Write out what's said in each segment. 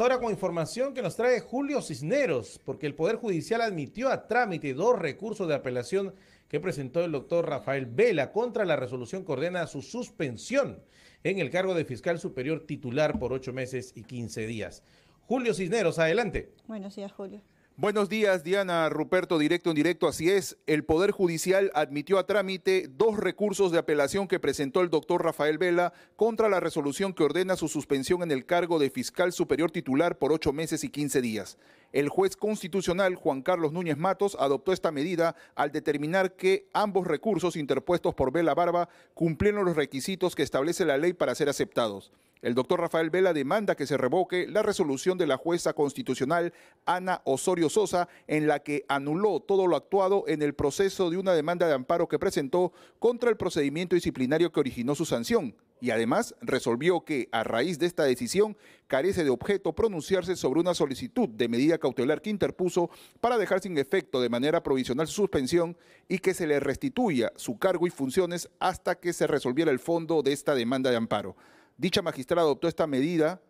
ahora con información que nos trae Julio Cisneros, porque el Poder Judicial admitió a trámite dos recursos de apelación que presentó el doctor Rafael Vela contra la resolución que ordena su suspensión en el cargo de fiscal superior titular por ocho meses y quince días. Julio Cisneros, adelante. Buenos días, Julio. Buenos días, Diana Ruperto, directo en directo. Así es, el Poder Judicial admitió a trámite dos recursos de apelación que presentó el doctor Rafael Vela contra la resolución que ordena su suspensión en el cargo de fiscal superior titular por ocho meses y quince días. El juez constitucional Juan Carlos Núñez Matos adoptó esta medida al determinar que ambos recursos interpuestos por Vela Barba cumplieron los requisitos que establece la ley para ser aceptados. El doctor Rafael Vela demanda que se revoque la resolución de la jueza constitucional Ana Osorio Sosa, en la que anuló todo lo actuado en el proceso de una demanda de amparo que presentó contra el procedimiento disciplinario que originó su sanción. Y además resolvió que, a raíz de esta decisión, carece de objeto pronunciarse sobre una solicitud de medida cautelar que interpuso para dejar sin efecto de manera provisional su suspensión y que se le restituya su cargo y funciones hasta que se resolviera el fondo de esta demanda de amparo. Dicha magistrada adoptó esta medida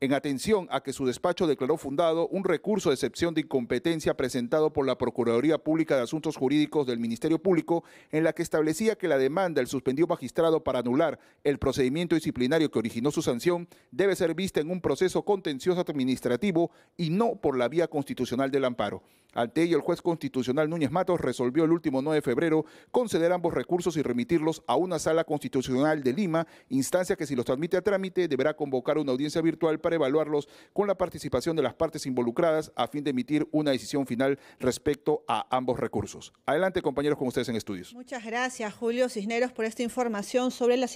en atención a que su despacho declaró fundado un recurso de excepción de incompetencia presentado por la Procuraduría Pública de Asuntos Jurídicos del Ministerio Público, en la que establecía que la demanda del suspendido magistrado para anular el procedimiento disciplinario que originó su sanción debe ser vista en un proceso contencioso administrativo y no por la vía constitucional del amparo. Ante ello, el juez constitucional Núñez Matos resolvió el último 9 de febrero conceder ambos recursos y remitirlos a una sala constitucional de Lima, instancia que si los transmite a trámite deberá convocar una audiencia virtual para evaluarlos con la participación de las partes involucradas a fin de emitir una decisión final respecto a ambos recursos. Adelante, compañeros, con ustedes en estudios. Muchas gracias, Julio Cisneros, por esta información sobre las